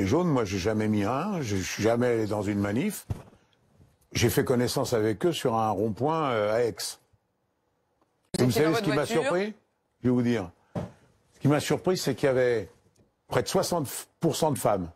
est jaune, moi j'ai jamais mis un, je suis jamais allé dans une manif. J'ai fait connaissance avec eux sur un rond-point euh, à Aix. Vous, savez ce qui m'a surpris Je vais vous dire. Ce qui m'a surpris, c'est qu'il y avait près de 60% de femmes.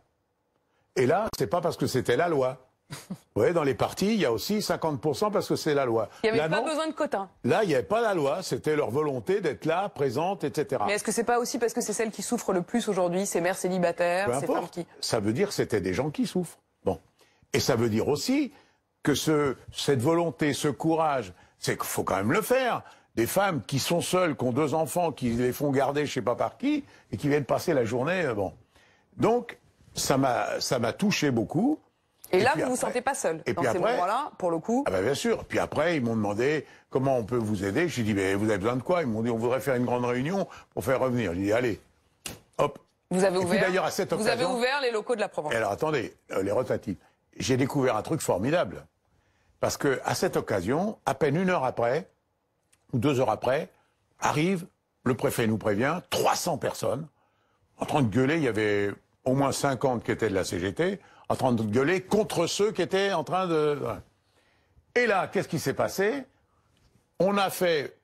Et là, c'est pas parce que c'était la loi. Ouais, dans les partis, il y a aussi 50% parce que c'est la loi. Il n'y avait pas besoin de quotas. Là, il n'y avait pas la loi, c'était leur volonté d'être là, présente, etc. Mais est-ce que c'est pas aussi parce que c'est celle qui souffre le plus aujourd'hui, ces mères célibataires, ces qui... Ça veut dire que c'était des gens qui souffrent. Bon. Et ça veut dire aussi que ce, cette volonté, ce courage, c'est qu'il faut quand même le faire. Des femmes qui sont seules, qui ont deux enfants, qui les font garder je sais pas par qui, et qui viennent passer la journée, euh, bon. Donc, ça m'a touché beaucoup. Et, là, vous ne vous sentez pas seul et dans ces moments-là, pour le coup Ah ben bien sûr. Puis après, ils m'ont demandé comment on peut vous aider. J'ai dit, mais vous avez besoin de quoi Ils m'ont dit, on voudrait faire une grande réunion pour faire revenir. J'ai dit, allez, hop. Vous avez ouvert, vous avez ouvert les locaux de la Provence. alors, attendez, euh, les rotatives. J'ai découvert un truc formidable. Parce que à cette occasion, à peine une heure après, ou deux heures après, arrive, le préfet nous prévient, 300 personnes, en train de gueuler, il y avait au moins 50 qui étaient de la CGT, en train de gueuler contre ceux qui étaient en train de... Et là, qu'est-ce qui s'est passé On a fait...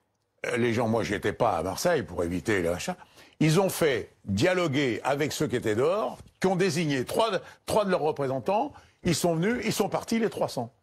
Euh, les gens, moi, j'étais pas à Marseille pour éviter le machin. Ils ont fait dialoguer avec ceux qui étaient dehors, qui ont désigné trois, trois de leurs représentants. Ils sont venus, ils sont partis les 300.